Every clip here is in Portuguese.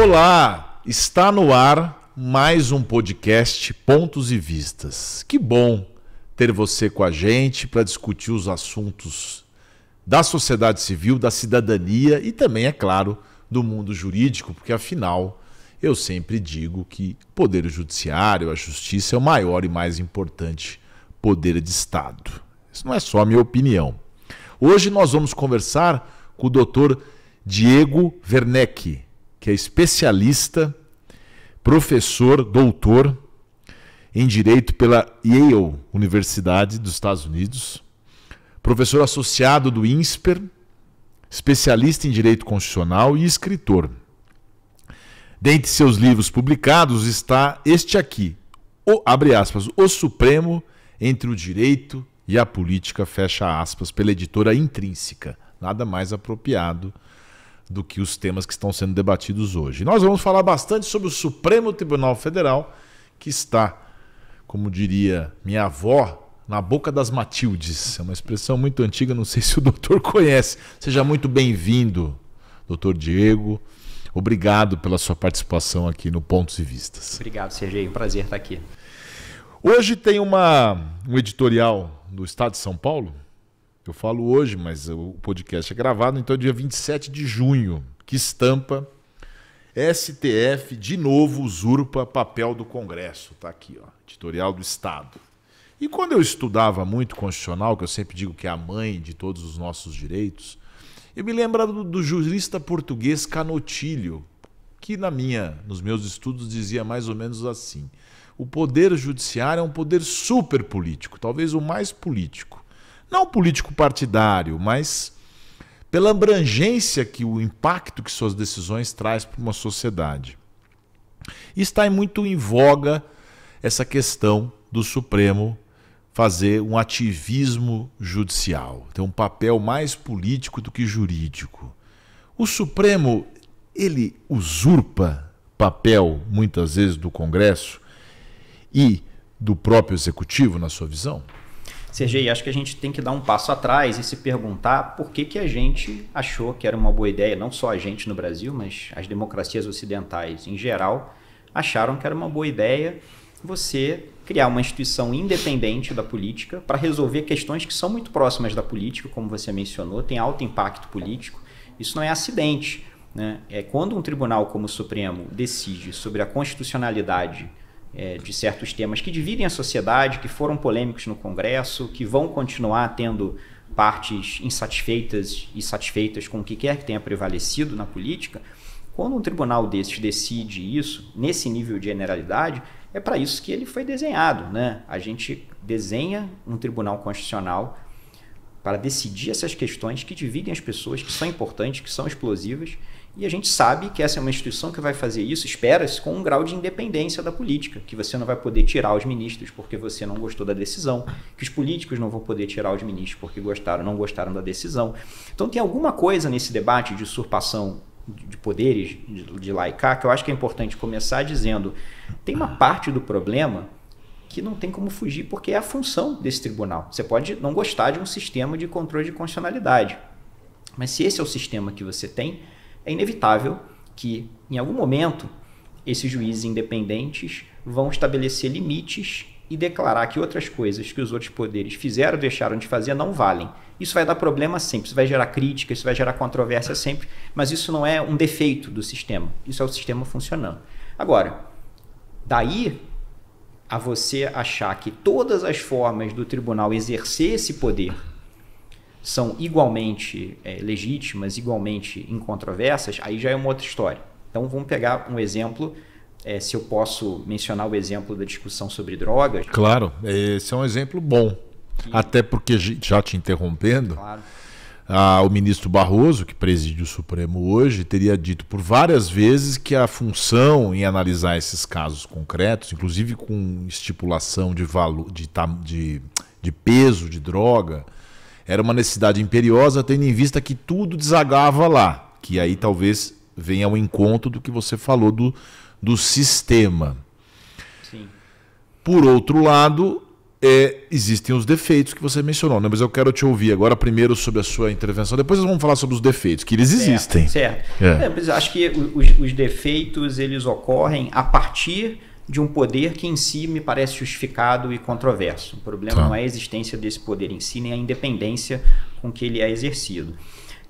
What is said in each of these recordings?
Olá, está no ar mais um podcast Pontos e Vistas. Que bom ter você com a gente para discutir os assuntos da sociedade civil, da cidadania e também, é claro, do mundo jurídico, porque afinal eu sempre digo que o poder judiciário, a justiça é o maior e mais importante poder de Estado. Isso não é só a minha opinião. Hoje nós vamos conversar com o doutor Diego Werneck, que é especialista, professor, doutor em direito pela Yale Universidade dos Estados Unidos, professor associado do INSPER, especialista em direito constitucional e escritor. Dentre seus livros publicados está este aqui, o, abre aspas, O Supremo entre o Direito e a Política, fecha aspas, pela editora Intrínseca. Nada mais apropriado do que os temas que estão sendo debatidos hoje. Nós vamos falar bastante sobre o Supremo Tribunal Federal, que está, como diria minha avó, na boca das Matildes. É uma expressão muito antiga, não sei se o doutor conhece. Seja muito bem-vindo, doutor Diego. Obrigado pela sua participação aqui no Pontos e Vistas. Obrigado, Sergei. Um prazer estar aqui. Hoje tem uma, um editorial do Estado de São Paulo eu falo hoje, mas o podcast é gravado, então é dia 27 de junho, que estampa STF de novo usurpa papel do Congresso, tá aqui, ó, editorial do Estado. E quando eu estudava muito constitucional, que eu sempre digo que é a mãe de todos os nossos direitos, eu me lembrava do, do jurista português Canotilho, que na minha, nos meus estudos dizia mais ou menos assim: o poder judiciário é um poder super político, talvez o mais político não político partidário, mas pela abrangência que o impacto que suas decisões traz para uma sociedade. E está muito em voga essa questão do Supremo fazer um ativismo judicial, ter um papel mais político do que jurídico. O Supremo, ele usurpa papel muitas vezes do Congresso e do próprio executivo na sua visão? Sergei, acho que a gente tem que dar um passo atrás e se perguntar por que, que a gente achou que era uma boa ideia, não só a gente no Brasil, mas as democracias ocidentais em geral, acharam que era uma boa ideia você criar uma instituição independente da política para resolver questões que são muito próximas da política, como você mencionou, tem alto impacto político. Isso não é acidente. Né? É quando um tribunal como o Supremo decide sobre a constitucionalidade é, de certos temas que dividem a sociedade, que foram polêmicos no Congresso, que vão continuar tendo partes insatisfeitas e satisfeitas com o que quer que tenha prevalecido na política. Quando um tribunal desses decide isso, nesse nível de generalidade, é para isso que ele foi desenhado. Né? A gente desenha um tribunal constitucional para decidir essas questões que dividem as pessoas, que são importantes, que são explosivas e a gente sabe que essa é uma instituição que vai fazer isso, espera-se, com um grau de independência da política, que você não vai poder tirar os ministros porque você não gostou da decisão, que os políticos não vão poder tirar os ministros porque gostaram, não gostaram da decisão. Então tem alguma coisa nesse debate de usurpação de poderes de, de laicar que eu acho que é importante começar dizendo tem uma parte do problema que não tem como fugir porque é a função desse tribunal. Você pode não gostar de um sistema de controle de constitucionalidade, mas se esse é o sistema que você tem é inevitável que, em algum momento, esses juízes independentes vão estabelecer limites e declarar que outras coisas que os outros poderes fizeram ou deixaram de fazer não valem. Isso vai dar problema sempre, isso vai gerar crítica, isso vai gerar controvérsia sempre, mas isso não é um defeito do sistema, isso é o sistema funcionando. Agora, daí a você achar que todas as formas do tribunal exercer esse poder são igualmente é, legítimas, igualmente incontroversas, aí já é uma outra história. Então vamos pegar um exemplo, é, se eu posso mencionar o exemplo da discussão sobre drogas. Claro, esse é um exemplo bom. Até porque, já te interrompendo, claro. o ministro Barroso, que preside o Supremo hoje, teria dito por várias vezes que a função em analisar esses casos concretos, inclusive com estipulação de, valor, de, de, de peso de droga era uma necessidade imperiosa, tendo em vista que tudo desagava lá, que aí talvez venha ao encontro do que você falou do, do sistema. Sim. Por outro lado, é, existem os defeitos que você mencionou, né? mas eu quero te ouvir agora primeiro sobre a sua intervenção, depois nós vamos falar sobre os defeitos, que eles certo, existem. Certo. É. É, acho que os, os defeitos eles ocorrem a partir de um poder que em si me parece justificado e controverso. O problema tá. não é a existência desse poder em si, nem a independência com que ele é exercido.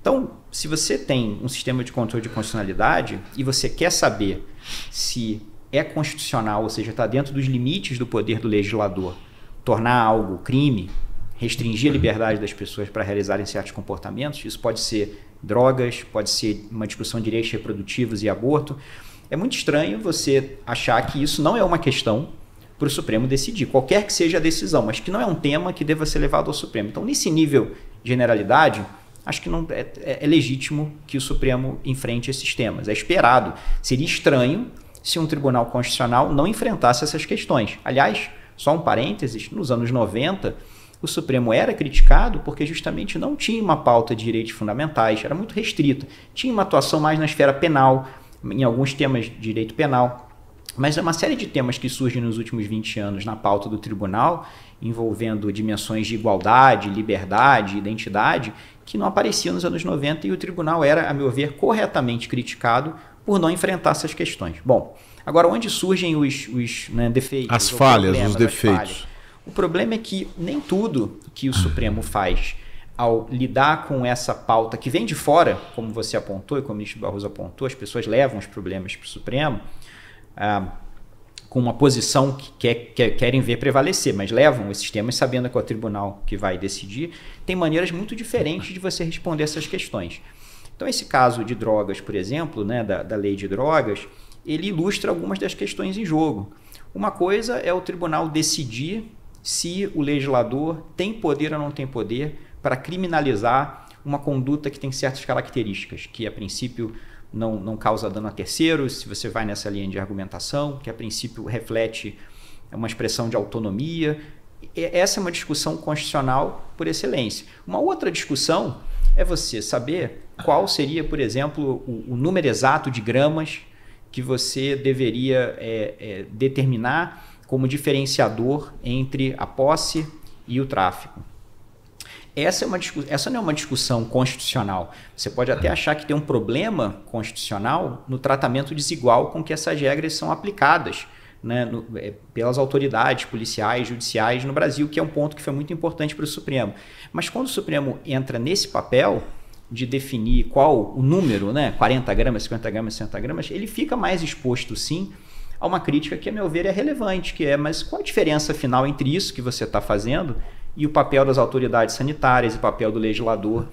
Então, se você tem um sistema de controle de constitucionalidade e você quer saber se é constitucional, ou seja, está dentro dos limites do poder do legislador, tornar algo crime, restringir a uhum. liberdade das pessoas para realizarem certos comportamentos, isso pode ser drogas, pode ser uma discussão de direitos reprodutivos e aborto. É muito estranho você achar que isso não é uma questão para o Supremo decidir, qualquer que seja a decisão, mas que não é um tema que deva ser levado ao Supremo. Então, nesse nível de generalidade, acho que não é, é, é legítimo que o Supremo enfrente esses temas. É esperado. Seria estranho se um tribunal constitucional não enfrentasse essas questões. Aliás, só um parênteses, nos anos 90, o Supremo era criticado porque justamente não tinha uma pauta de direitos fundamentais, era muito restrito. Tinha uma atuação mais na esfera penal, em alguns temas de direito penal. Mas é uma série de temas que surgem nos últimos 20 anos na pauta do tribunal, envolvendo dimensões de igualdade, liberdade, identidade, que não apareciam nos anos 90 e o tribunal era, a meu ver, corretamente criticado por não enfrentar essas questões. Bom, agora onde surgem os, os né, defeitos? As falhas, os defeitos. O problema é que nem tudo que o Supremo faz ao lidar com essa pauta que vem de fora, como você apontou e como o ministro Barroso apontou, as pessoas levam os problemas para o Supremo ah, com uma posição que, quer, que querem ver prevalecer, mas levam esses temas sabendo que é o tribunal que vai decidir. Tem maneiras muito diferentes de você responder essas questões. Então, esse caso de drogas, por exemplo, né, da, da lei de drogas, ele ilustra algumas das questões em jogo. Uma coisa é o tribunal decidir se o legislador tem poder ou não tem poder para criminalizar uma conduta que tem certas características, que a princípio não, não causa dano a terceiros, se você vai nessa linha de argumentação, que a princípio reflete uma expressão de autonomia. Essa é uma discussão constitucional por excelência. Uma outra discussão é você saber qual seria, por exemplo, o, o número exato de gramas que você deveria é, é, determinar como diferenciador entre a posse e o tráfico essa, é uma essa não é uma discussão constitucional. Você pode até achar que tem um problema constitucional no tratamento desigual com que essas regras são aplicadas. Né, no, é, pelas autoridades policiais, judiciais no Brasil, que é um ponto que foi muito importante para o Supremo. Mas quando o Supremo entra nesse papel de definir qual o número, né, 40 gramas, 50 gramas, 60 gramas, ele fica mais exposto sim a uma crítica que, a meu ver, é relevante, que é, mas qual a diferença final entre isso que você está fazendo e o papel das autoridades sanitárias e o papel do legislador.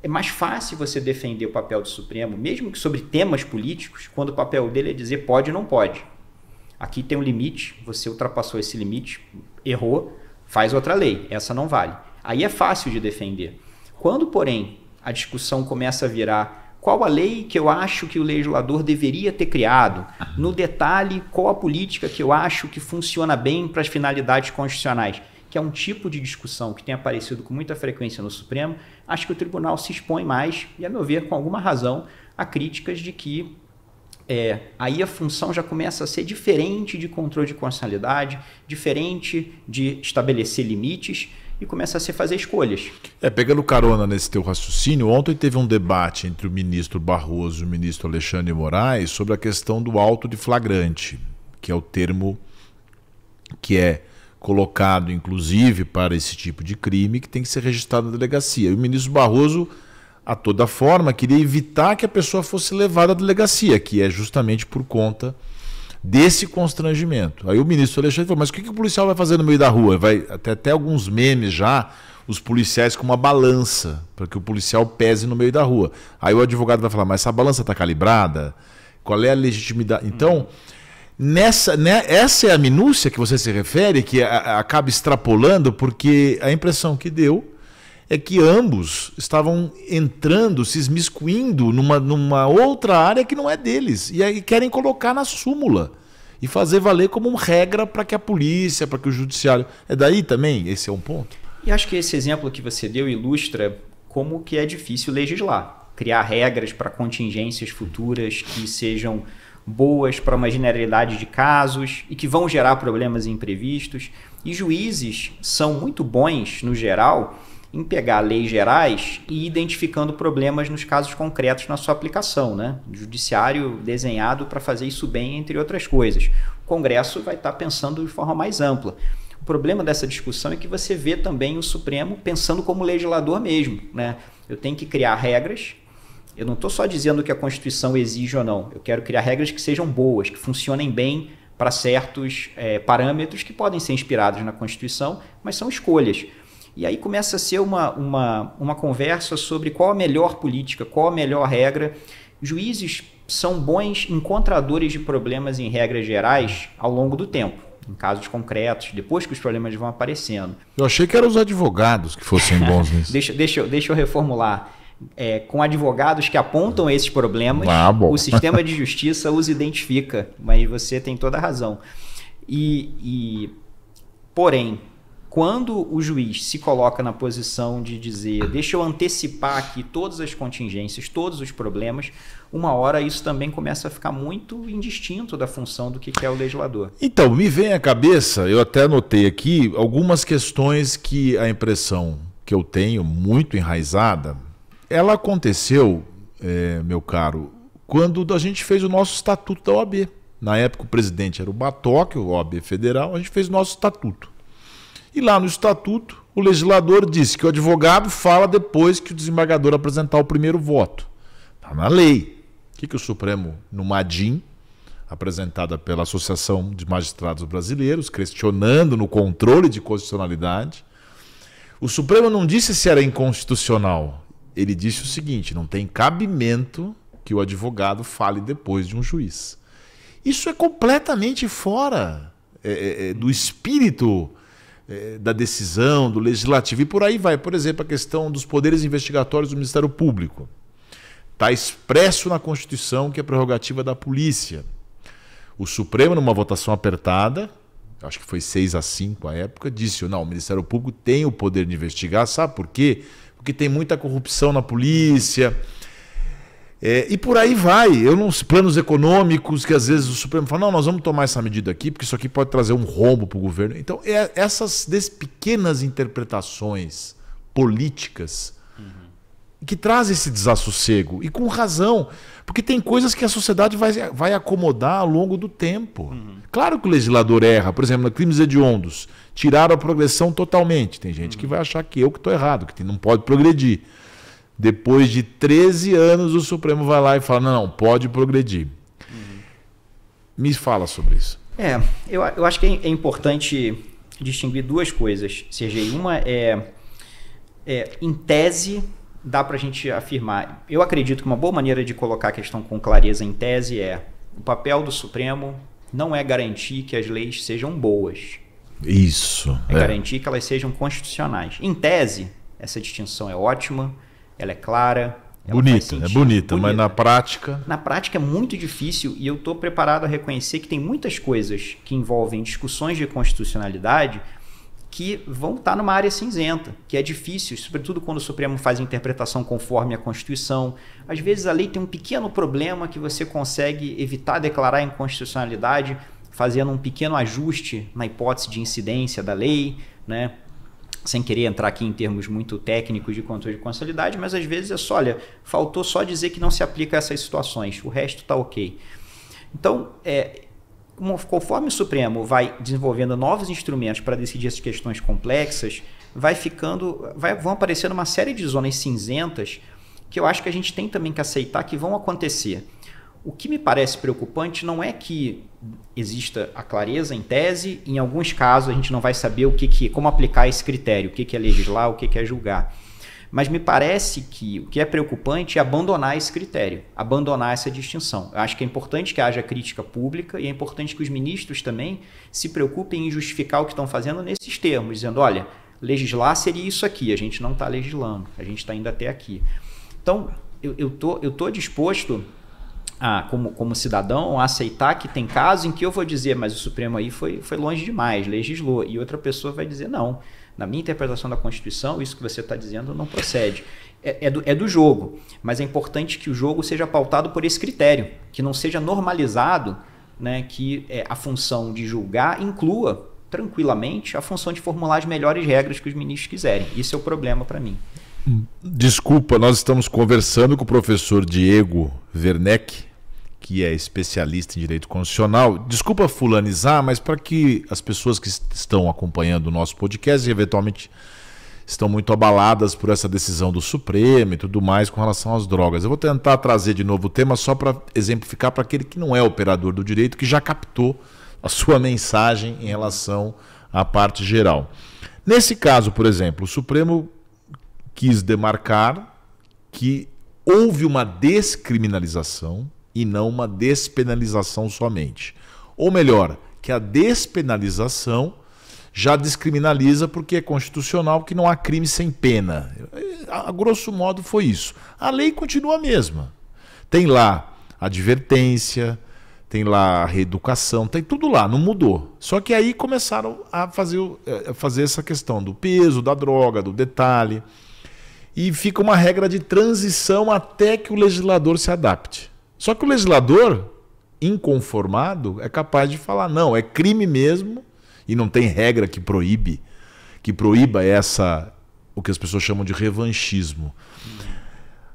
É mais fácil você defender o papel do Supremo, mesmo que sobre temas políticos, quando o papel dele é dizer pode ou não pode. Aqui tem um limite, você ultrapassou esse limite, errou, faz outra lei, essa não vale. Aí é fácil de defender. Quando, porém, a discussão começa a virar qual a lei que eu acho que o legislador deveria ter criado, no detalhe, qual a política que eu acho que funciona bem para as finalidades constitucionais que é um tipo de discussão que tem aparecido com muita frequência no Supremo, acho que o tribunal se expõe mais, e a meu ver, com alguma razão, a críticas de que é, aí a função já começa a ser diferente de controle de constitucionalidade, diferente de estabelecer limites e começa a se fazer escolhas. É, pegando carona nesse teu raciocínio, ontem teve um debate entre o ministro Barroso e o ministro Alexandre Moraes sobre a questão do auto de flagrante, que é o termo que é colocado, inclusive, para esse tipo de crime, que tem que ser registrado na delegacia. E o ministro Barroso, a toda forma, queria evitar que a pessoa fosse levada à delegacia, que é justamente por conta desse constrangimento. Aí o ministro Alexandre falou: mas o que, o policial vai fazer no meio da rua? Vai até, até alguns memes já os policiais com uma balança para que o policial pese no meio da rua. Aí o advogado vai falar: mas essa balança está calibrada? Qual é a legitimidade? Então, hum. Nessa, né, essa é a minúcia que você se refere, que a, a, acaba extrapolando, porque a impressão que deu é que ambos estavam entrando, se esmiscuindo numa, numa outra área que não é deles. E aí querem colocar na súmula e fazer valer como uma regra para que a polícia, para que o judiciário. É daí também? Esse é um ponto. E acho que esse exemplo que você deu ilustra como que é difícil legislar, criar regras para contingências futuras que sejam boas para uma generalidade de casos e que vão gerar problemas imprevistos. E juízes são muito bons, no geral, em pegar leis gerais e identificando problemas nos casos concretos na sua aplicação, né? Judiciário desenhado para fazer isso bem, entre outras coisas. O Congresso vai estar tá pensando de forma mais ampla. O problema dessa discussão é que você vê também o Supremo pensando como legislador mesmo, né? Eu tenho que criar regras eu não estou só dizendo que a Constituição exige ou não. Eu quero criar regras que sejam boas, que funcionem bem para certos é, parâmetros que podem ser inspirados na Constituição, mas são escolhas. E aí começa a ser uma, uma, uma conversa sobre qual a melhor política, qual a melhor regra. Juízes são bons encontradores de problemas em regras gerais ao longo do tempo, em casos concretos, depois que os problemas vão aparecendo. Eu achei que eram os advogados que fossem bons nisso. deixa, deixa, deixa eu reformular é, com advogados que apontam esses problemas, ah, o sistema de justiça os identifica, mas você tem toda a razão. E, e, porém, quando o juiz se coloca na posição de dizer, deixa eu antecipar aqui todas as contingências, todos os problemas, uma hora isso também começa a ficar muito indistinto da função do que é o legislador. Então, me vem à cabeça, eu até anotei aqui algumas questões que a impressão que eu tenho muito enraizada ela aconteceu, é, meu caro, quando a gente fez o nosso estatuto da OAB. Na época o presidente era o Batoque, o OAB federal, a gente fez o nosso estatuto. E lá no estatuto, o legislador disse que o advogado fala depois que o desembargador apresentar o primeiro voto. Está na lei. O que, que o Supremo, no Madim, apresentada pela Associação de Magistrados Brasileiros, questionando no controle de constitucionalidade, o Supremo não disse se era inconstitucional ele disse o seguinte: não tem cabimento que o advogado fale depois de um juiz. Isso é completamente fora é, é, é, do espírito é, da decisão, do legislativo. E por aí vai. Por exemplo, a questão dos poderes investigatórios do Ministério Público. Está expresso na Constituição que é prerrogativa da polícia. O Supremo, numa votação apertada, acho que foi 6 a 5 à época, disse: não, o Ministério Público tem o poder de investigar, sabe por quê? porque tem muita corrupção na polícia. É, e por aí vai. Eu não, planos econômicos que às vezes o Supremo fala: não, nós vamos tomar essa medida aqui, porque isso aqui pode trazer um rombo para o governo. Então, é, essas pequenas interpretações políticas uhum. que trazem esse desassossego. E com razão, porque tem coisas que a sociedade vai, vai acomodar ao longo do tempo. Uhum. Claro que o legislador erra, por exemplo, crimes hediondos tiraram a progressão totalmente. Tem gente que vai achar que eu que estou errado, que não pode progredir. Depois de 13 anos, o Supremo vai lá e fala: não, pode progredir. Uhum. Me fala sobre isso. É, eu, eu acho que é, é importante distinguir duas coisas, Sergei. Uma é, é em tese, dá para a gente afirmar. Eu acredito que uma boa maneira de colocar a questão com clareza em tese é: o papel do Supremo não é garantir que as leis sejam boas isso. É, é, garantir que elas sejam constitucionais. Em tese, essa distinção é ótima, ela é clara. Ela bonita, é bonita, mas na prática. Na prática é muito difícil e eu estou preparado a reconhecer que tem muitas coisas que envolvem discussões de constitucionalidade que vão estar tá numa área cinzenta, que é difícil, sobretudo quando o Supremo faz interpretação conforme a Constituição. Às vezes a lei tem um pequeno problema que você consegue evitar declarar inconstitucionalidade, fazendo um pequeno ajuste na hipótese de incidência da lei, né? sem querer entrar aqui em termos muito técnicos de controle de consolidade, mas às vezes é só, olha, faltou só dizer que não se aplica a essas situações, o resto está ok. Então, é, conforme o Supremo vai desenvolvendo novos instrumentos para decidir essas questões complexas, vai ficando, vai, vão aparecendo uma série de zonas cinzentas que eu acho que a gente tem também que aceitar que vão acontecer. O que me parece preocupante não é que exista a clareza em tese, em alguns casos a gente não vai saber o que, que como aplicar esse critério, o que, que é legislar, o que, que é julgar. Mas me parece que o que é preocupante é abandonar esse critério, abandonar essa distinção. Eu acho que é importante que haja crítica pública e é importante que os ministros também se preocupem em justificar o que estão fazendo nesses termos, dizendo: olha, legislar seria isso aqui, a gente não está legislando, a gente está indo até aqui. Então, eu estou eu tô, eu tô disposto a, como, como cidadão, aceitar que tem casos em que eu vou dizer, mas o Supremo aí foi, foi longe demais, legislou, e outra pessoa vai dizer, não, na minha interpretação da Constituição, isso que você está dizendo não procede. É, é, do, é do jogo, mas é importante que o jogo seja pautado por esse critério, que não seja normalizado né, que é, a função de julgar inclua tranquilamente a função de formular as melhores regras que os ministros quiserem. Isso é o problema para mim. Desculpa, nós estamos conversando com o professor Diego Werneck, que é especialista em direito constitucional. Desculpa fulanizar, mas para que as pessoas que estão acompanhando o nosso podcast e eventualmente estão muito abaladas por essa decisão do Supremo e tudo mais com relação às drogas. Eu vou tentar trazer de novo o tema só para exemplificar para aquele que não é operador do direito, que já captou a sua mensagem em relação à parte geral. Nesse caso, por exemplo, o Supremo quis demarcar que houve uma descriminalização e não uma despenalização somente. Ou melhor, que a despenalização já descriminaliza porque é constitucional que não há crime sem pena. A grosso modo foi isso. A lei continua a mesma. Tem lá advertência, tem lá reeducação, tem tudo lá, não mudou. Só que aí começaram a fazer, eh, a fazer essa questão do peso, da droga, do detalhe e fica uma regra de transição até que o legislador se adapte. Só que o legislador, inconformado, é capaz de falar: não, é crime mesmo e não tem regra que proíbe, que proíba essa o que as pessoas chamam de revanchismo.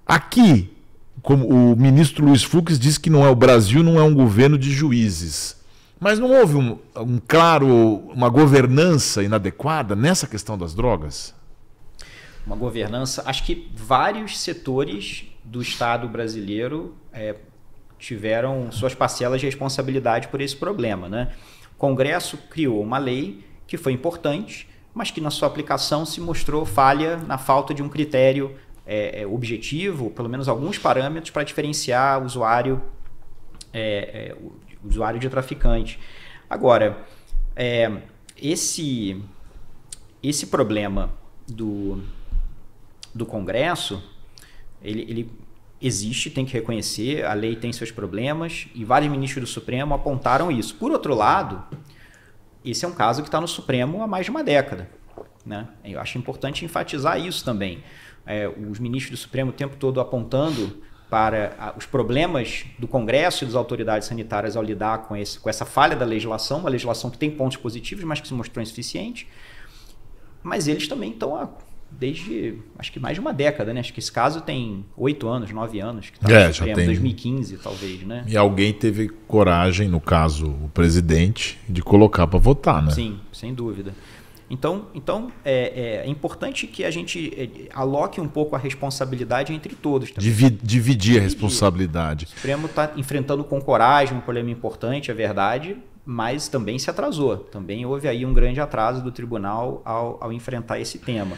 Aqui, como o ministro Luiz Fux diz que não é o Brasil, não é um governo de juízes. Mas não houve um, um claro uma governança inadequada nessa questão das drogas? uma governança. Acho que vários setores do Estado brasileiro é, tiveram suas parcelas de responsabilidade por esse problema. Né? O Congresso criou uma lei que foi importante, mas que na sua aplicação se mostrou falha na falta de um critério é, é objetivo, pelo menos alguns parâmetros para diferenciar o usuário, é, é o usuário de traficante. Agora, é, esse, esse problema do, do Congresso, ele, ele existe, tem que reconhecer, a lei tem seus problemas e vários ministros do Supremo apontaram isso. Por outro lado, esse é um caso que está no Supremo há mais de uma década. Né? Eu acho importante enfatizar isso também. É, os ministros do Supremo o tempo todo apontando para os problemas do Congresso e das autoridades sanitárias ao lidar com, esse, com essa falha da legislação, uma legislação que tem pontos positivos, mas que se mostrou insuficiente. Mas eles também estão há desde acho que mais de uma década, né? Acho que esse caso tem oito anos, nove anos, que tá é, já tem... 2015 talvez, né? E alguém teve coragem, no caso o presidente, de colocar para votar, né? Sim, sem dúvida. Então, então é, é, é importante que a gente é, aloque um pouco a responsabilidade entre todos. Também. Divi dividir a responsabilidade. O Supremo está enfrentando com coragem um problema importante, é verdade, mas também se atrasou. Também houve aí um grande atraso do tribunal ao, ao enfrentar esse tema.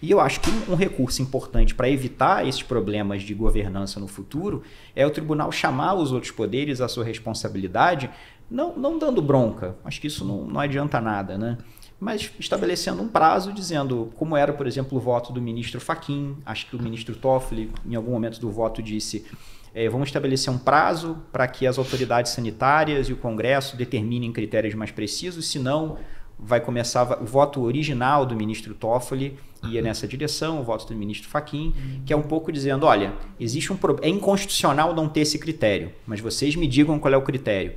E eu acho que um, um recurso importante para evitar esses problemas de governança no futuro é o tribunal chamar os outros poderes à sua responsabilidade, não, não dando bronca, acho que isso não, não adianta nada, né? mas estabelecendo um prazo, dizendo como era, por exemplo, o voto do ministro Faquim, acho que o ministro Toffoli, em algum momento do voto, disse é, vamos estabelecer um prazo para que as autoridades sanitárias e o Congresso determinem critérios mais precisos, senão vai começar o voto original do ministro Toffoli ia nessa direção, o voto do ministro Faquim, que é um pouco dizendo, olha, existe um é inconstitucional não ter esse critério, mas vocês me digam qual é o critério.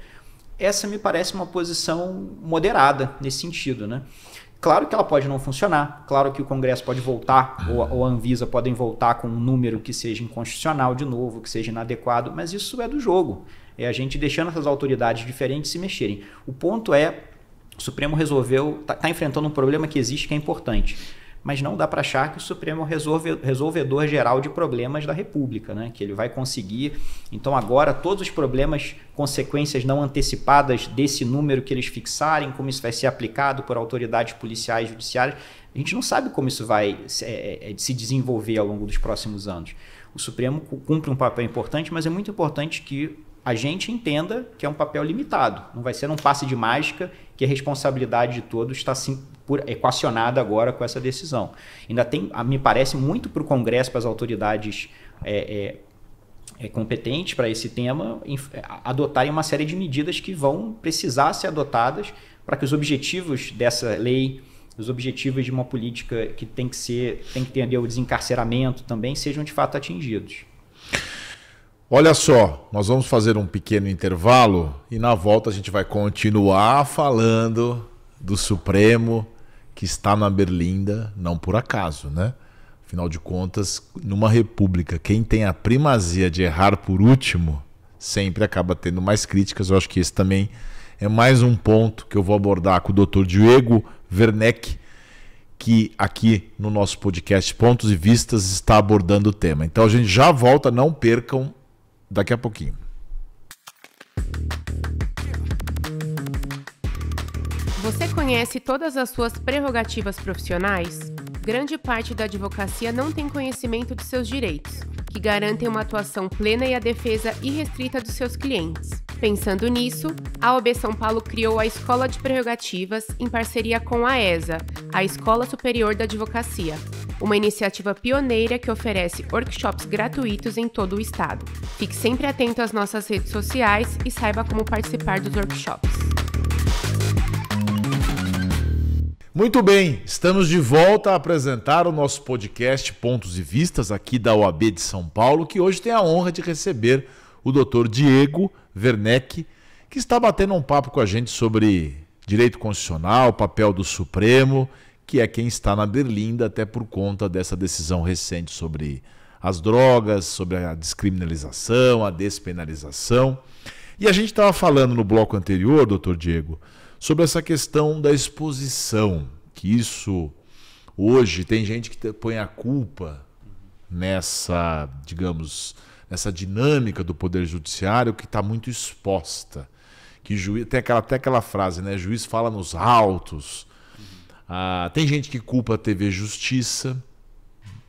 Essa me parece uma posição moderada nesse sentido, né? Claro que ela pode não funcionar, claro que o Congresso pode voltar, ou, ou a Anvisa podem voltar com um número que seja inconstitucional de novo, que seja inadequado, mas isso é do jogo. É a gente deixando essas autoridades diferentes se mexerem. O ponto é o Supremo resolveu, está tá enfrentando um problema que existe que é importante. Mas não dá para achar que o Supremo é o resolve, resolvedor geral de problemas da República, né? que ele vai conseguir. Então, agora, todos os problemas, consequências não antecipadas desse número que eles fixarem, como isso vai ser aplicado por autoridades policiais judiciárias, a gente não sabe como isso vai se, é, é, é, se desenvolver ao longo dos próximos anos. O Supremo cumpre um papel importante, mas é muito importante que a gente entenda que é um papel limitado. Não vai ser um passe de mágica que a responsabilidade de todos está sim, por, equacionada agora com essa decisão. Ainda tem, me parece, muito para o Congresso, para as autoridades é, é, é competentes para esse tema, é, adotarem uma série de medidas que vão precisar ser adotadas para que os objetivos dessa lei os objetivos de uma política que tem que ser, tem que ter o desencarceramento também sejam de fato atingidos. Olha só, nós vamos fazer um pequeno intervalo e na volta a gente vai continuar falando do Supremo que está na Berlinda, não por acaso, né? Afinal de contas, numa república, quem tem a primazia de errar por último sempre acaba tendo mais críticas. Eu acho que esse também é mais um ponto que eu vou abordar com o Dr. Diego Werneck, que aqui no nosso podcast Pontos e Vistas está abordando o tema. Então a gente já volta, não percam daqui a pouquinho. Você conhece todas as suas prerrogativas profissionais? Grande parte da advocacia não tem conhecimento de seus direitos, que garantem uma atuação plena e a defesa irrestrita dos seus clientes. Pensando nisso, a OB São Paulo criou a Escola de Prerrogativas em parceria com a ESA, a Escola Superior da Advocacia, uma iniciativa pioneira que oferece workshops gratuitos em todo o estado. Fique sempre atento às nossas redes sociais e saiba como participar dos workshops. Muito bem, estamos de volta a apresentar o nosso podcast Pontos e Vistas aqui da OAB de São Paulo, que hoje tem a honra de receber o Dr. Diego Werneck, que está batendo um papo com a gente sobre direito constitucional, papel do Supremo, que é quem está na berlinda até por conta dessa decisão recente sobre as drogas, sobre a descriminalização, a despenalização. E a gente estava falando no bloco anterior, doutor Diego, sobre essa questão da exposição, que isso hoje tem gente que põe a culpa nessa, digamos, essa dinâmica do poder judiciário que está muito exposta. Que juiz, tem aquela, até aquela frase, né? Juiz fala nos altos. Ah, tem gente que culpa a TV Justiça.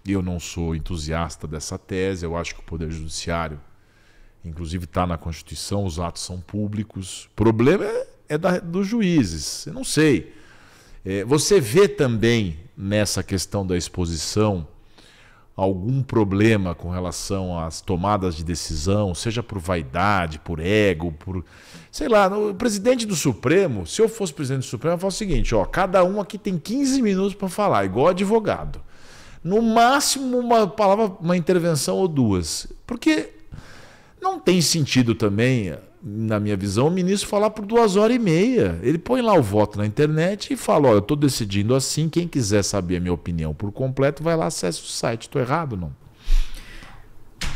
Eu não sou entusiasta dessa tese. Eu acho que o poder judiciário, inclusive, está na Constituição. Os atos são públicos. O problema é, é da, dos juízes. Eu não sei. É, você vê também nessa questão da exposição algum problema com relação às tomadas de decisão, seja por vaidade, por ego, por. Sei lá, o presidente do Supremo, se eu fosse presidente do Supremo, eu falo o seguinte: ó, cada um aqui tem 15 minutos para falar, igual advogado. No máximo, uma palavra, uma intervenção ou duas. Porque não tem sentido também na minha visão, o ministro falar por duas horas e meia. Ele põe lá o voto na internet e fala: olha, eu estou decidindo assim. Quem quiser saber a minha opinião por completo, vai lá, acessa o site. Estou errado, não?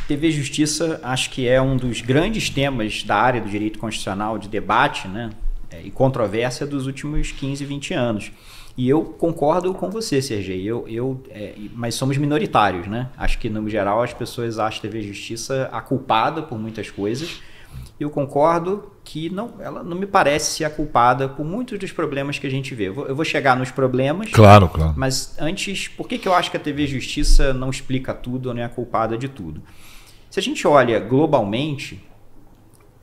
TV Justiça acho que é um dos grandes temas da área do direito constitucional de debate né? É, e controvérsia dos últimos 15, 20 anos. E eu concordo com você, Sergei. Eu, eu, é, mas somos minoritários, né? Acho que, no geral, as pessoas acham a TV Justiça a culpada por muitas coisas eu concordo que não, ela não me parece ser a culpada por muitos dos problemas que a gente vê. Eu vou chegar nos problemas. Claro, claro. Mas antes, por que, que eu acho que a TV Justiça não explica tudo, não é a culpada de tudo? Se a gente olha globalmente,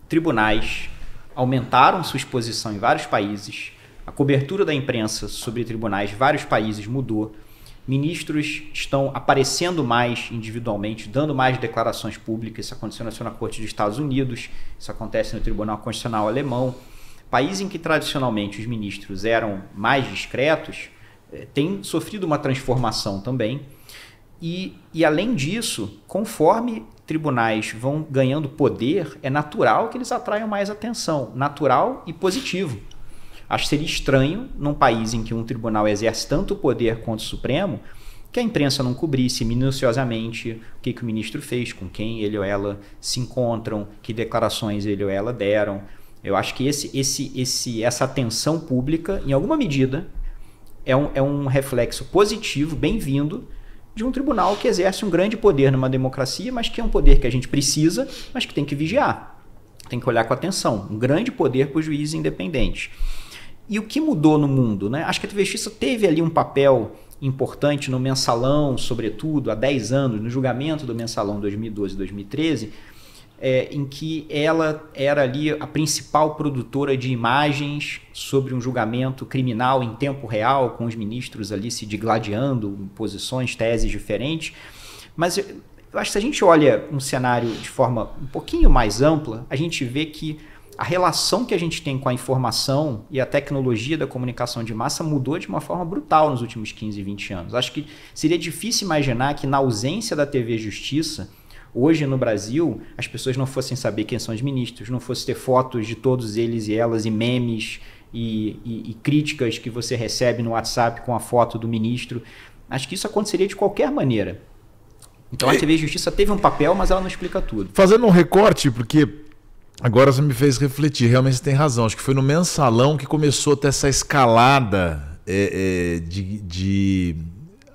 tribunais aumentaram sua exposição em vários países, a cobertura da imprensa sobre tribunais, de vários países mudou ministros estão aparecendo mais individualmente, dando mais declarações públicas. Isso aconteceu na Corte dos Estados Unidos, isso acontece no Tribunal Constitucional Alemão. País em que tradicionalmente os ministros eram mais discretos, eh, tem sofrido uma transformação também. E, e além disso, conforme tribunais vão ganhando poder, é natural que eles atraiam mais atenção, natural e positivo. Acho que seria estranho, num país em que um tribunal exerce tanto poder quanto o Supremo, que a imprensa não cobrisse minuciosamente o que, que o ministro fez, com quem ele ou ela se encontram, que declarações ele ou ela deram. Eu acho que esse, esse, esse, essa atenção pública, em alguma medida, é um, é um reflexo positivo, bem-vindo, de um tribunal que exerce um grande poder numa democracia, mas que é um poder que a gente precisa, mas que tem que vigiar, tem que olhar com atenção. Um grande poder para o juiz independente. E o que mudou no mundo? Né? Acho que a TV Justiça teve ali um papel importante no mensalão, sobretudo, há 10 anos, no julgamento do mensalão 2012 e 2013, é, em que ela era ali a principal produtora de imagens sobre um julgamento criminal em tempo real, com os ministros ali se digladiando em posições, teses diferentes. Mas eu acho que se a gente olha um cenário de forma um pouquinho mais ampla, a gente vê que a relação que a gente tem com a informação e a tecnologia da comunicação de massa mudou de uma forma brutal nos últimos 15, 20 anos. Acho que seria difícil imaginar que, na ausência da TV Justiça, hoje no Brasil, as pessoas não fossem saber quem são os ministros, não fossem ter fotos de todos eles e elas, e memes, e, e, e críticas que você recebe no WhatsApp com a foto do ministro. Acho que isso aconteceria de qualquer maneira. Então a TV Justiça teve um papel, mas ela não explica tudo. Fazendo um recorte, porque Agora você me fez refletir, realmente você tem razão. Acho que foi no mensalão que começou a ter essa escalada é, é, de, de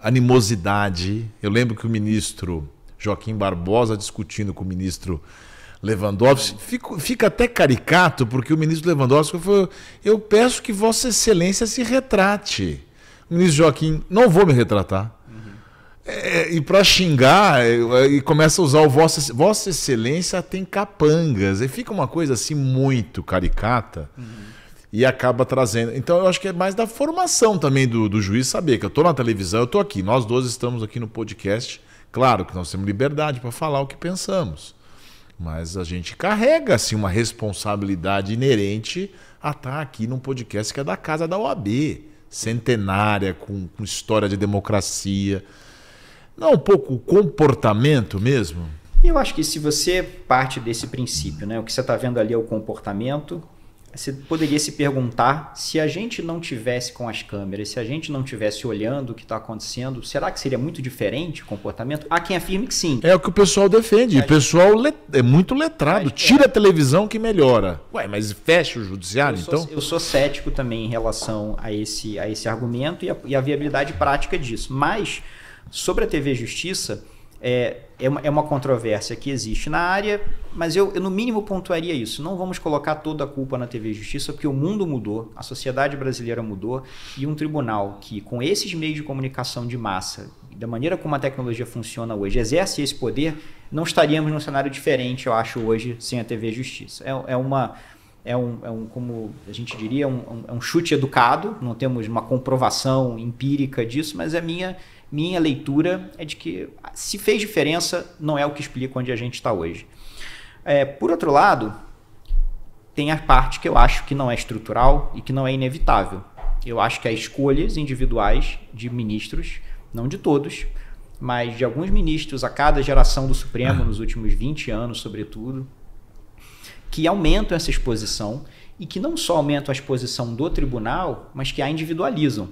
animosidade. Eu lembro que o ministro Joaquim Barbosa discutindo com o ministro Lewandowski. Fico, fica até caricato, porque o ministro Lewandowski falou: eu peço que Vossa Excelência se retrate. O ministro Joaquim, não vou me retratar. É, e para xingar, é, e começa a usar o Vossa, Vossa Excelência tem capangas. E fica uma coisa assim muito caricata uhum. e acaba trazendo. Então eu acho que é mais da formação também do, do juiz saber que eu estou na televisão, eu estou aqui. Nós dois estamos aqui no podcast. Claro que nós temos liberdade para falar o que pensamos. Mas a gente carrega assim, uma responsabilidade inerente a estar tá aqui num podcast que é da casa da OAB, centenária, com, com história de democracia. Não é um pouco o comportamento mesmo? Eu acho que se você parte desse princípio, né, o que você está vendo ali é o comportamento, você poderia se perguntar se a gente não tivesse com as câmeras, se a gente não tivesse olhando o que está acontecendo, será que seria muito diferente o comportamento? Há quem afirme que sim. É o que o pessoal defende. o pessoal é muito letrado. Tira é. a televisão que melhora. Ué, mas fecha o judiciário, eu sou, então? Eu sou cético também em relação a esse, a esse argumento e a, e a viabilidade prática disso. Mas Sobre a TV Justiça, é, é, uma, é uma controvérsia que existe na área, mas eu, eu, no mínimo, pontuaria isso. Não vamos colocar toda a culpa na TV Justiça, porque o mundo mudou, a sociedade brasileira mudou, e um tribunal que, com esses meios de comunicação de massa, da maneira como a tecnologia funciona hoje, exerce esse poder, não estaríamos num cenário diferente, eu acho, hoje, sem a TV Justiça. é, é uma. É um, é um, como a gente diria, um, um, é um chute educado, não temos uma comprovação empírica disso, mas é minha minha leitura é de que se fez diferença, não é o que explica onde a gente está hoje. É, por outro lado, tem a parte que eu acho que não é estrutural e que não é inevitável. Eu acho que há escolhas individuais de ministros, não de todos, mas de alguns ministros a cada geração do Supremo, nos últimos 20 anos, sobretudo, que aumentam essa exposição e que não só aumentam a exposição do tribunal, mas que a individualizam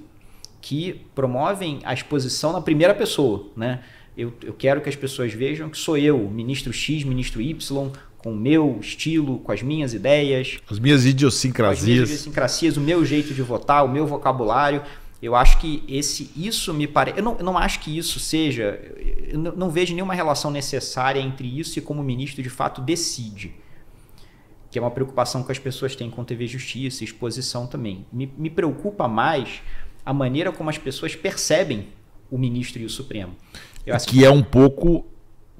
que promovem a exposição na primeira pessoa, né? Eu, eu quero que as pessoas vejam que sou eu, ministro X, ministro Y, com o meu estilo, com as minhas ideias. As minhas idiosincrasias. as minhas idiosincrasias, o meu jeito de votar, o meu vocabulário. Eu acho que esse, isso me parece. Eu não, eu não acho que isso seja. Eu não, não vejo nenhuma relação necessária entre isso e como o ministro de fato decide. Que é uma preocupação que as pessoas têm com TV Justiça, exposição também. Me, me preocupa mais a maneira como as pessoas percebem o ministro e o Supremo. Eu que é um pouco.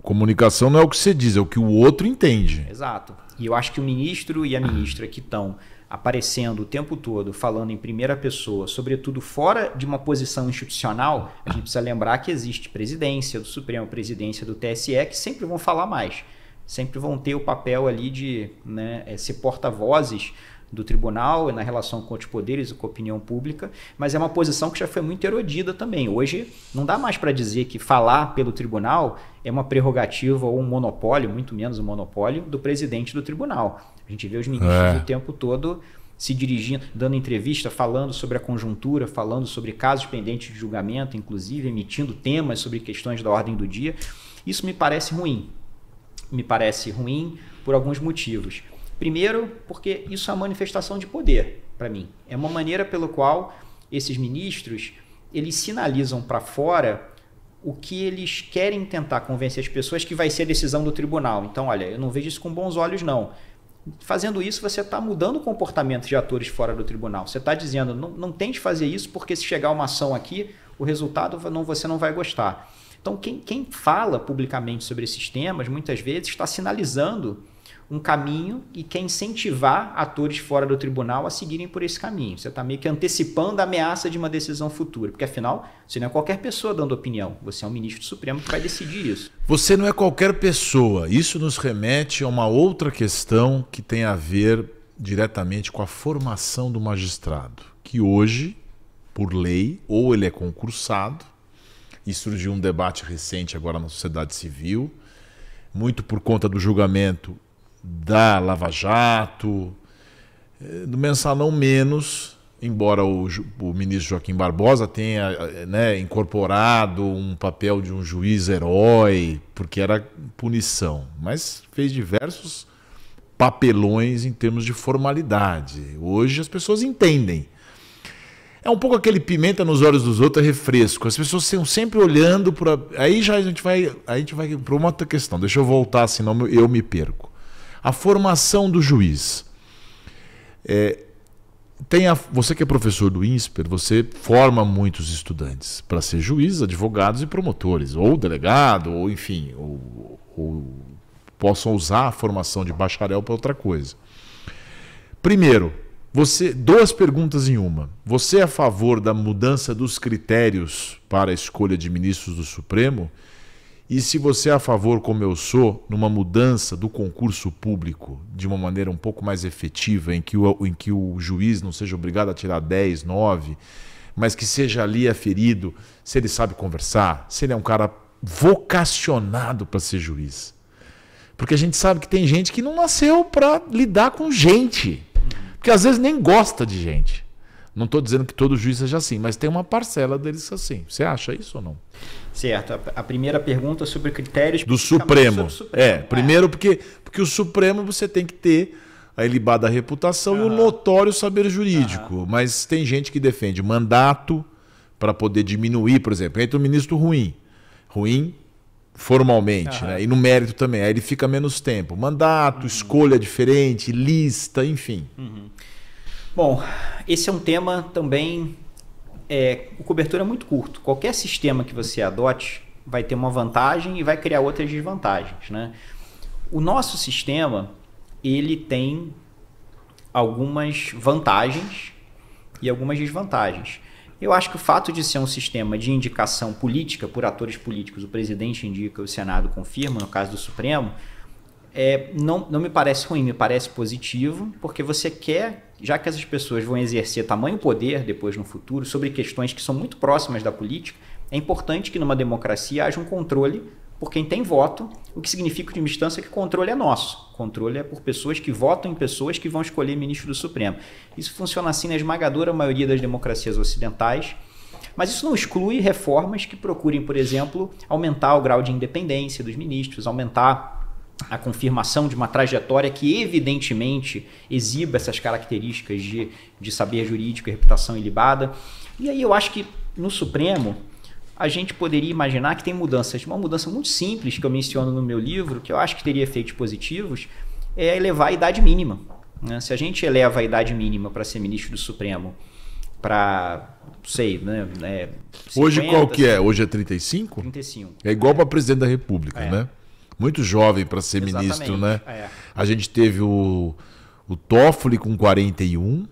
Comunicação não é o que você diz, é o que o outro entende. Exato. E eu acho que o ministro e a ministra que estão aparecendo o tempo todo, falando em primeira pessoa, sobretudo fora de uma posição institucional, a gente precisa lembrar que existe presidência do Supremo, presidência do TSE, que sempre vão falar mais, sempre vão ter o papel ali de né, é, ser porta-vozes do tribunal, e na relação com outros poderes e com a opinião pública, mas é uma posição que já foi muito erodida também. Hoje, não dá mais para dizer que falar pelo tribunal é uma prerrogativa ou um monopólio, muito menos um monopólio, do presidente do tribunal. A gente vê os ministros é. o tempo todo se dirigindo, dando entrevista, falando sobre a conjuntura, falando sobre casos pendentes de julgamento, inclusive emitindo temas sobre questões da ordem do dia. Isso me parece ruim. Me parece ruim por alguns motivos. Primeiro, porque isso é uma manifestação de poder para mim. É uma maneira pelo qual esses ministros eles sinalizam para fora o que eles querem tentar convencer as pessoas que vai ser a decisão do tribunal. Então, olha, eu não vejo isso com bons olhos, não. Fazendo isso, você está mudando o comportamento de atores fora do tribunal. Você está dizendo, não, não tente fazer isso, porque se chegar uma ação aqui, o resultado não, você não vai gostar. Então, quem, quem fala publicamente sobre esses temas, muitas vezes, está sinalizando um caminho e quer incentivar atores fora do tribunal a seguirem por esse caminho. Você está meio que antecipando a ameaça de uma decisão futura, porque afinal, você não é qualquer pessoa dando opinião, você é um ministro do supremo que vai decidir isso. Você não é qualquer pessoa. Isso nos remete a uma outra questão que tem a ver diretamente com a formação do magistrado, que hoje, por lei, ou ele é concursado, e surgiu um debate recente agora na sociedade civil, muito por conta do julgamento da Lava Jato, eh, do mensalão menos, embora o, o ministro Joaquim Barbosa tenha eh, né, incorporado um papel de um juiz herói, porque era punição, mas fez diversos papelões em termos de formalidade. Hoje as pessoas entendem. É um pouco aquele pimenta nos olhos dos outros, é refresco. As pessoas estão sempre olhando para. Aí já a gente vai, a gente vai para uma outra questão. Deixa eu voltar, senão eu me perco. A formação do juiz. É, tem a, você que é professor do INSPER, você forma muitos estudantes para ser juiz, advogados e promotores, ou delegado, ou enfim, ou, ou possam usar a formação de bacharel para outra coisa. Primeiro, você duas perguntas em uma. Você é a favor da mudança dos critérios para a escolha de ministros do Supremo? E se você é a favor, como eu sou, numa mudança do concurso público de uma maneira um pouco mais efetiva, em que o, em que o juiz não seja obrigado a tirar 10, 9, mas que seja ali aferido se ele sabe conversar, se ele é um cara vocacionado para ser juiz. Porque a gente sabe que tem gente que não nasceu para lidar com gente, porque às vezes nem gosta de gente. Não estou dizendo que todo juiz seja assim, mas tem uma parcela deles assim. Você acha isso ou não? Certo. A, primeira pergunta sobre critérios do Supremo. Supremo. É, primeiro porque porque o Supremo você tem que ter a ilibada reputação uhum. e o notório saber jurídico, uhum. mas tem gente que defende mandato para poder diminuir, por exemplo, entra um ministro ruim. Ruim formalmente, uhum. né? E no mérito também. Aí ele fica menos tempo. Mandato, uhum. escolha diferente, lista, enfim. Uhum. Bom, esse é um tema também é, o cobertor é muito curto. Qualquer sistema que você adote vai ter uma vantagem e vai criar outras desvantagens. Né? O nosso sistema ele tem algumas vantagens e algumas desvantagens. Eu acho que o fato de ser um sistema de indicação política por atores políticos, o presidente indica, o Senado confirma, no caso do Supremo, é, não, não me parece ruim, me parece positivo, porque você quer já que essas pessoas vão exercer tamanho poder depois no futuro sobre questões que são muito próximas da política, é importante que numa democracia haja um controle por quem tem voto, o que significa de uma instância que controle é nosso. Controle é por pessoas que votam em pessoas que vão escolher ministro do Supremo. Isso funciona assim na esmagadora maioria das democracias ocidentais. Mas isso não exclui reformas que procurem, por exemplo, aumentar o grau de independência dos ministros, aumentar a confirmação de uma trajetória que evidentemente exiba essas características de, de saber jurídico e reputação ilibada. E aí eu acho que no Supremo a gente poderia imaginar que tem mudanças. Uma mudança muito simples que eu menciono no meu livro, que eu acho que teria efeitos positivos, é elevar a idade mínima. Né? Se a gente eleva a idade mínima para ser ministro do Supremo para sei, né? É, 50, Hoje qual que é? Hoje é 35? 35. É igual é. para presidente da República, é. né? muito jovem para ser Exatamente. ministro, né? É. A gente teve o, o Toffoli com 41,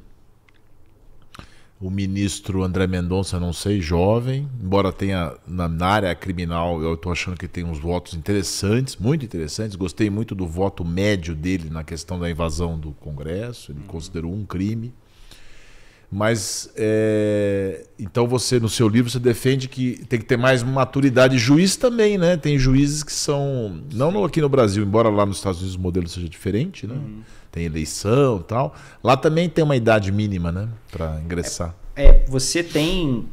o ministro André Mendonça, não sei, jovem, embora tenha na, na área criminal, eu estou achando que tem uns votos interessantes, muito interessantes. Gostei muito do voto médio dele na questão da invasão do Congresso, ele uhum. considerou um crime. Mas é, então você no seu livro você defende que tem que ter mais maturidade. Juiz também, né? Tem juízes que são não no, aqui no Brasil, embora lá nos Estados Unidos o modelo seja diferente, né? Uhum. Tem eleição, tal. Lá também tem uma idade mínima, né, para ingressar. É, é, você tem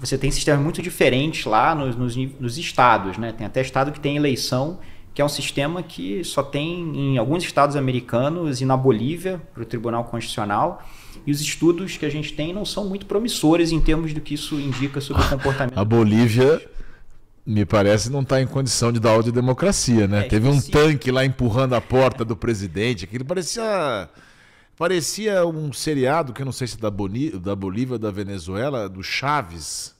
você tem sistemas muito diferentes lá nos, nos, nos estados, né? Tem até estado que tem eleição que é um sistema que só tem em alguns estados americanos e na Bolívia para o Tribunal Constitucional e os estudos que a gente tem não são muito promissores em termos do que isso indica sobre o comportamento. A Bolívia me parece não está em condição de dar aula de democracia, né? É, Teve um sim. tanque lá empurrando a porta do presidente, que ele parecia parecia um seriado que eu não sei se é da, Boni, da Bolívia, da Venezuela, do Chaves.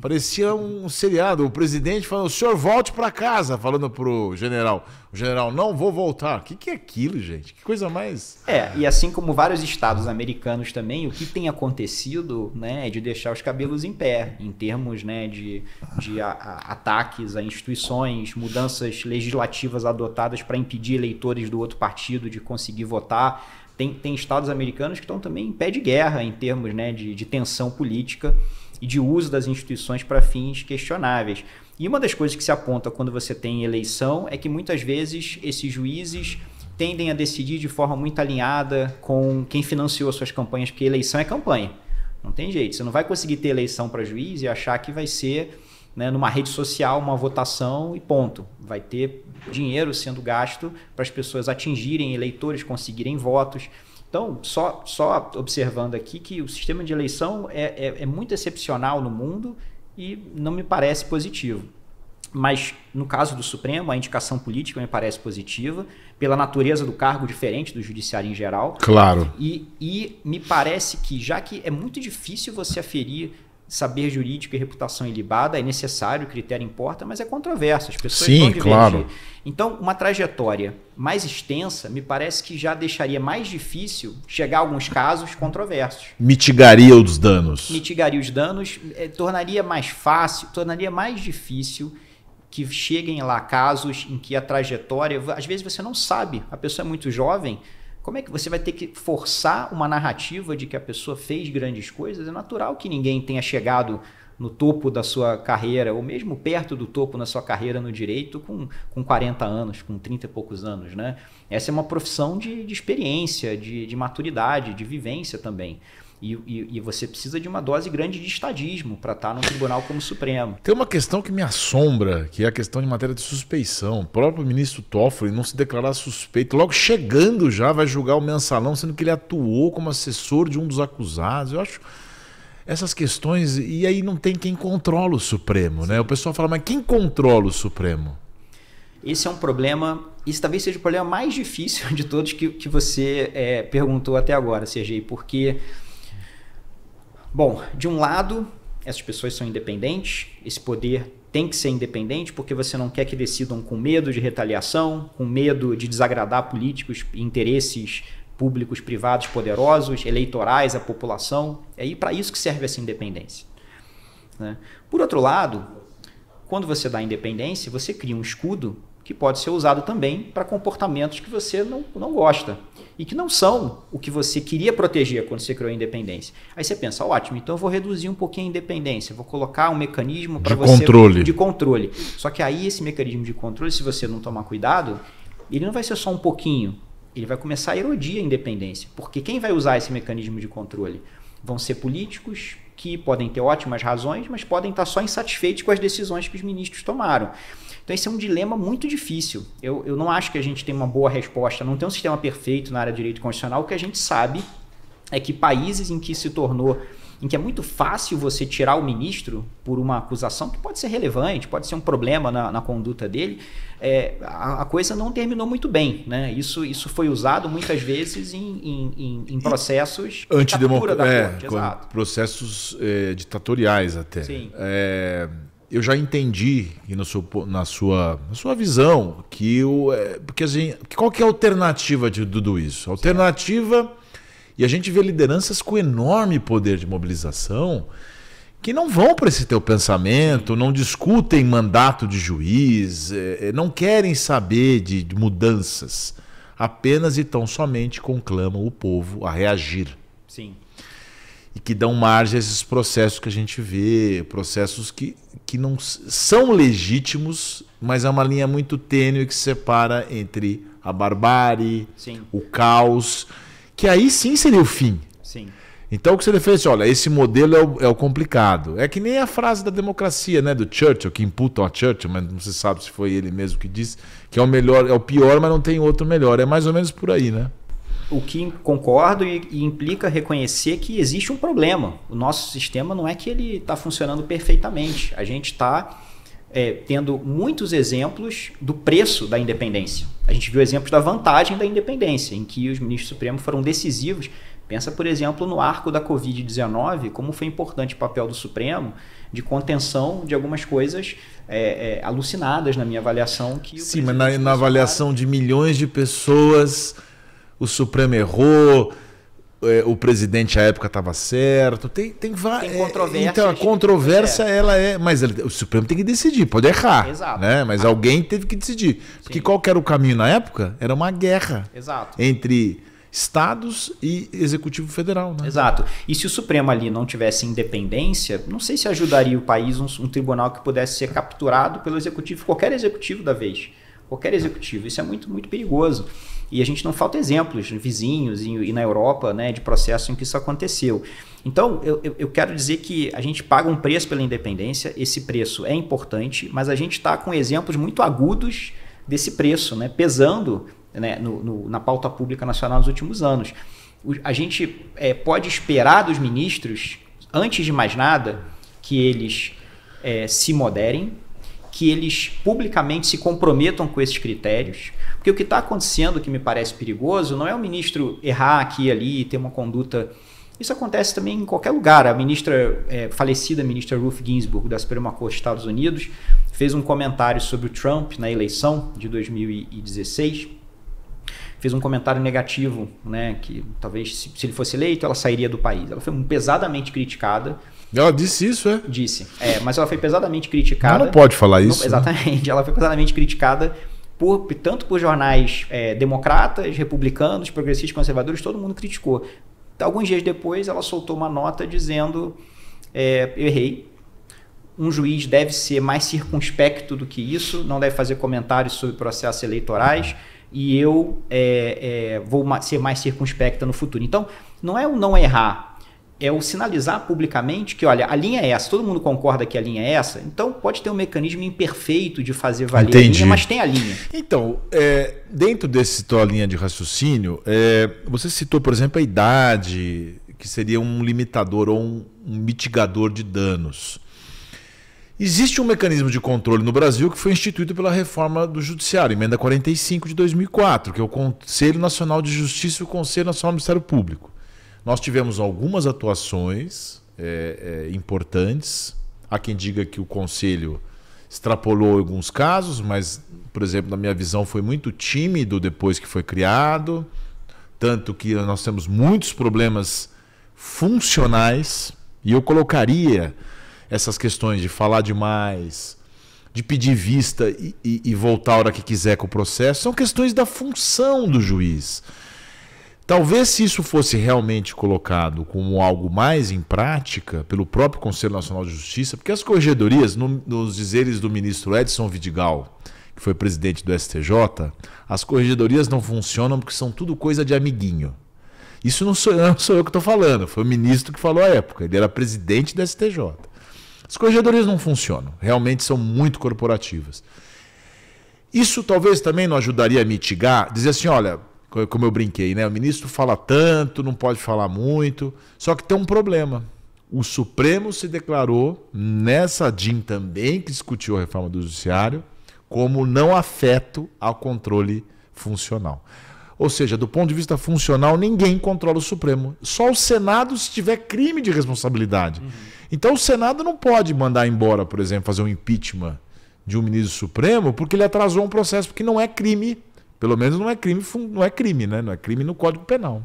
Parecia um seriado. O presidente falando: o senhor volte para casa, falando pro general. O general, não vou voltar. O que, que é aquilo, gente? Que coisa mais. É, e assim como vários estados americanos também, o que tem acontecido né, é de deixar os cabelos em pé, em termos né, de, de a, a, ataques a instituições, mudanças legislativas adotadas para impedir eleitores do outro partido de conseguir votar. Tem, tem estados americanos que estão também em pé de guerra em termos né, de, de tensão política e de uso das instituições para fins questionáveis. E uma das coisas que se aponta quando você tem eleição é que muitas vezes esses juízes tendem a decidir de forma muito alinhada com quem financiou suas campanhas, porque eleição é campanha. Não tem jeito. Você não vai conseguir ter eleição para juiz e achar que vai ser né, numa rede social uma votação e ponto. Vai ter dinheiro sendo gasto para as pessoas atingirem eleitores, conseguirem votos. Então, só, só observando aqui que o sistema de eleição é, é, é muito excepcional no mundo e não me parece positivo. Mas no caso do Supremo, a indicação política me parece positiva, pela natureza do cargo diferente do judiciário em geral. Claro. E, e me parece que, já que é muito difícil você aferir saber jurídico e reputação ilibada é necessário, o critério importa, mas é controverso, as pessoas Sim, claro. Então, uma trajetória mais extensa me parece que já deixaria mais difícil chegar a alguns casos controversos. Mitigaria os danos. Mitigaria os danos, é, tornaria mais fácil, tornaria mais difícil que cheguem lá casos em que a trajetória, às vezes você não sabe, a pessoa é muito jovem, como é que você vai ter que forçar uma narrativa de que a pessoa fez grandes coisas? É natural que ninguém tenha chegado no topo da sua carreira, ou mesmo perto do topo na sua carreira no direito, com, com 40 anos, com 30 e poucos anos. Né? Essa é uma profissão de, de experiência, de, de maturidade, de vivência também. E, e, e, você precisa de uma dose grande de estadismo para estar tá num tribunal como o Supremo. Tem uma questão que me assombra, que é a questão de matéria de suspeição. O próprio ministro Toffoli não se declarar suspeito, logo chegando já vai julgar o mensalão, sendo que ele atuou como assessor de um dos acusados. Eu acho essas questões. E aí não tem quem controla o Supremo, né? O pessoal fala, mas quem controla o Supremo? Esse é um problema, esse talvez seja o problema mais difícil de todos que, que você é, perguntou até agora, Sergei, porque. Bom, de um lado, essas pessoas são independentes, esse poder tem que ser independente porque você não quer que decidam com medo de retaliação, com medo de desagradar políticos e interesses públicos, privados, poderosos, eleitorais, a população. É aí para isso que serve essa independência. Né? Por outro lado, quando você dá independência, você cria um escudo que pode ser usado também para comportamentos que você não, não gosta e que não são o que você queria proteger quando você criou a independência. Aí você pensa, ótimo, então eu vou reduzir um pouquinho a independência, vou colocar um mecanismo para você controle. de controle. Só que aí esse mecanismo de controle, se você não tomar cuidado, ele não vai ser só um pouquinho, ele vai começar a erodir a independência, porque quem vai usar esse mecanismo de controle vão ser políticos, que podem ter ótimas razões, mas podem estar só insatisfeitos com as decisões que os ministros tomaram. Então, esse é um dilema muito difícil. Eu, eu não acho que a gente tem uma boa resposta, não tem um sistema perfeito na área de direito constitucional. O que a gente sabe é que países em que se tornou em que é muito fácil você tirar o ministro por uma acusação que pode ser relevante, pode ser um problema na, na conduta dele, é, a, a, coisa não terminou muito bem. Né? Isso, isso foi usado muitas vezes em, em, em processos antidemocráticos. É, exato. processos é, ditatoriais até. Sim. É eu já entendi na sua, na sua, na sua visão que o, é, porque assim, qual que é a alternativa de tudo isso? A alternativa certo. E a gente vê lideranças com enorme poder de mobilização que não vão para esse teu pensamento, não discutem mandato de juiz, é, é, não querem saber de mudanças, apenas e tão somente conclamam o povo a reagir. Sim. E que dão margem a esses processos que a gente vê, processos que, que não são legítimos, mas é uma linha muito tênue que separa entre a barbárie, Sim. o caos que aí sim seria o fim. Sim. Então o que você fez, assim, olha, esse modelo é o, é o, complicado. É que nem a frase da democracia, né, do Churchill, que imputam a Churchill, mas não se sabe se foi ele mesmo que disse que é o melhor, é o pior, mas não tem outro melhor. É mais ou menos por aí, né? O que concordo e, e implica reconhecer que existe um problema. O nosso sistema não é que ele está funcionando perfeitamente. A gente está é, tendo muitos exemplos do preço da independência. A gente viu exemplos da vantagem da independência, em que os ministros supremos foram decisivos. Pensa, por exemplo, no arco da Covid-19, como foi importante o papel do Supremo de contenção de algumas coisas é, é, alucinadas, na minha avaliação. Que Sim, mas na, na avaliação de milhões de pessoas, o Supremo errou, é, o presidente à época estava certo. Tem, tem, tem é, controvérsia. Então, a controvérsia, é. ela é. Mas ele, o Supremo tem que decidir, pode errar. Exato. Né? Mas ah. alguém teve que decidir. Sim. Porque qual era o caminho na época? Era uma guerra. Exato. Entre estados e executivo federal. Né? Exato. E se o Supremo ali não tivesse independência, não sei se ajudaria o país um, um tribunal que pudesse ser capturado pelo executivo, qualquer executivo da vez qualquer executivo. Isso é muito, muito perigoso. E a gente não falta exemplos, né, vizinhos e, e na Europa, né, de processos em que isso aconteceu. Então, eu, eu quero dizer que a gente paga um preço pela independência, esse preço é importante, mas a gente está com exemplos muito agudos desse preço, né, pesando né, no, no, na pauta pública nacional nos últimos anos. O, a gente é, pode esperar dos ministros, antes de mais nada, que eles é, se moderem, que eles publicamente se comprometam com esses critérios. Porque o que está acontecendo, que me parece perigoso, não é o ministro errar aqui e ali e ter uma conduta. Isso acontece também em qualquer lugar. A ministra, é, falecida ministra Ruth Ginsburg, da Suprema Corte dos Estados Unidos, fez um comentário sobre o Trump na eleição de 2016 fez um comentário negativo, né, que talvez se, se, ele fosse eleito ela sairia do país. Ela foi pesadamente criticada ela disse isso, é? Disse. É, mas ela foi pesadamente criticada. Ela não pode falar isso. Não, né? exatamente. Né? Ela foi pesadamente criticada por, tanto por jornais é, democratas, republicanos, progressistas, conservadores, todo mundo criticou. Alguns dias depois, ela soltou uma nota dizendo: é, eu errei. Um juiz deve ser mais circunspecto do que isso, não deve fazer comentários sobre processos eleitorais e eu é, é vou ser mais circunspecta no futuro. Então, não é o não errar é o sinalizar publicamente que, olha, a linha é essa, todo mundo concorda que a linha é essa, então pode ter um mecanismo imperfeito de fazer valer Entendi. a linha, mas tem a linha. Então, é, dentro desse tua linha de raciocínio, é, você citou, por exemplo, a idade, que seria um limitador ou um, um mitigador de danos. Existe um mecanismo de controle no Brasil que foi instituído pela reforma do Judiciário, emenda 45 de 2004, que é o Conselho Nacional de Justiça e o Conselho Nacional do Ministério Público. Nós tivemos algumas atuações é, é, importantes. Há quem diga que o Conselho extrapolou alguns casos, mas, por exemplo, na minha visão, foi muito tímido depois que foi criado. Tanto que nós temos muitos problemas funcionais, e eu colocaria essas questões de falar demais, de pedir vista e, e, e voltar a hora que quiser com o processo, são questões da função do juiz. Talvez se isso fosse realmente colocado como algo mais em prática pelo próprio Conselho Nacional de Justiça, porque as corregedorias, no, nos dizeres do ministro Edson Vidigal, que foi presidente do STJ, as corregedorias não funcionam porque são tudo coisa de amiguinho. Isso não sou, não sou eu que estou falando, foi o ministro que falou à época, ele era presidente do STJ. As corregedorias não funcionam, realmente são muito corporativas. Isso talvez também não ajudaria a mitigar, dizer assim, olha, como eu brinquei, né? O ministro fala tanto, não pode falar muito. Só que tem um problema. O Supremo se declarou, nessa DIN também, que discutiu a reforma do judiciário, como não afeto ao controle funcional. Ou seja, do ponto de vista funcional, ninguém controla o Supremo. Só o Senado se tiver crime de responsabilidade. Uhum. Então o Senado não pode mandar embora, por exemplo, fazer um impeachment de um ministro Supremo, porque ele atrasou um processo, porque não é crime pelo menos não é crime, não é crime, né? Não é crime no Código Penal.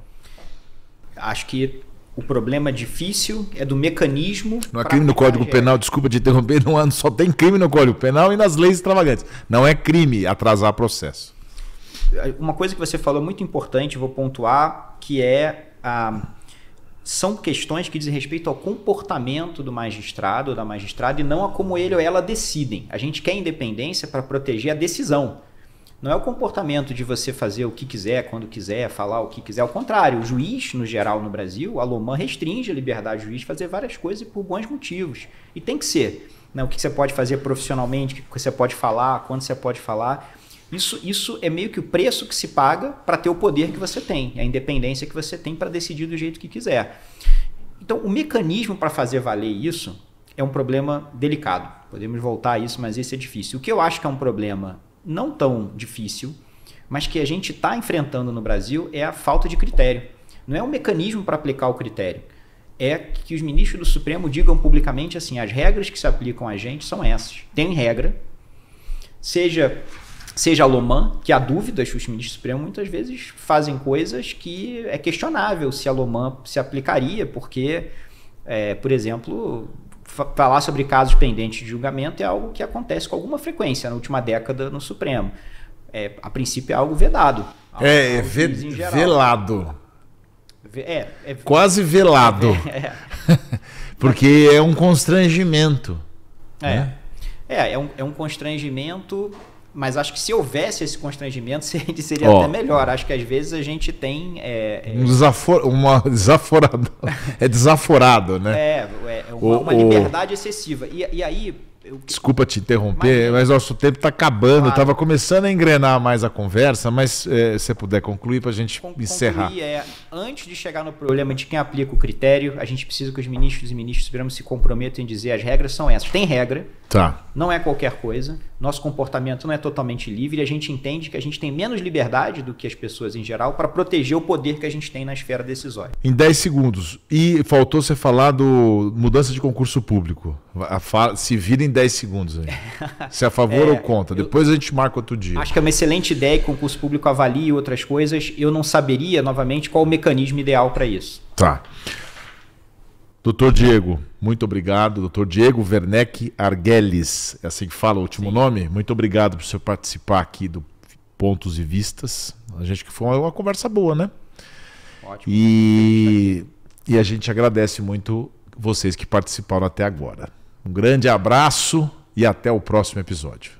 Acho que o problema difícil é do mecanismo. Não é crime no Código é. Penal, desculpa de interromper, não só tem crime no Código Penal e nas leis extravagantes. Não é crime atrasar processo. Uma coisa que você falou é muito importante, vou pontuar, que é a ah, são questões que dizem respeito ao comportamento do magistrado ou da magistrada e não a como ele ou ela decidem. A gente quer independência para proteger a decisão. Não é o comportamento de você fazer o que quiser, quando quiser, falar o que quiser. Ao contrário, o juiz, no geral, no Brasil, a Lomã restringe a liberdade do juiz de fazer várias coisas por bons motivos. E tem que ser. Né? O que você pode fazer profissionalmente, o que você pode falar, quando você pode falar. Isso, isso é meio que o preço que se paga para ter o poder que você tem, é a independência que você tem para decidir do jeito que quiser. Então, o mecanismo para fazer valer isso é um problema delicado. Podemos voltar a isso, mas esse é difícil. O que eu acho que é um problema não tão difícil, mas que a gente está enfrentando no Brasil é a falta de critério. Não é um mecanismo para aplicar o critério. É que os ministros do Supremo digam publicamente assim: as regras que se aplicam a gente são essas. Tem regra, seja seja a que há dúvidas, os ministros do Supremo muitas vezes fazem coisas que é questionável se a Lomã se aplicaria, porque, é, por exemplo, falar sobre casos pendentes de julgamento é algo que acontece com alguma frequência na última década no Supremo. É, a princípio é algo vedado. É, é algo é, é ve velado. É, é, Quase velado. É, Porque é um constrangimento. É. Né? É, é um, é um constrangimento mas acho que se houvesse esse constrangimento, seria oh. até melhor. Acho que às vezes a gente tem. É, é Um desafor... uma desaforada é desaforado, né? É, é uma, o, uma liberdade o... excessiva. E, e aí, eu... Desculpa te interromper, mas, mas nosso tempo está acabando. Claro. Estava começando a engrenar mais a conversa, mas é, se você puder concluir para a gente Con encerrar. Concluir é, antes de chegar no problema de quem aplica o critério, a gente precisa que os ministros e ministros Supremo se comprometam em dizer as regras são essas. Tem regra, tá. não é qualquer coisa, nosso comportamento não é totalmente livre e a gente entende que a gente tem menos liberdade do que as pessoas em geral para proteger o poder que a gente tem na esfera decisória. Em 10 segundos, e faltou você falar do mudança de concurso público. A se virem 10 segundos aí. Se é a favor é, ou contra. Depois eu, a gente marca outro dia. Acho que é uma excelente ideia que o concurso público avalie outras coisas. Eu não saberia, novamente, qual o mecanismo ideal para isso. Tá. Doutor Diego, muito obrigado. Doutor Diego Werneck Argueles, é assim que fala o último Sim. nome? Muito obrigado por você participar aqui do Pontos e Vistas. A gente que foi uma, uma conversa boa, né? Ótimo. E, e a gente agradece muito vocês que participaram até agora. Um grande abraço e até o próximo episódio.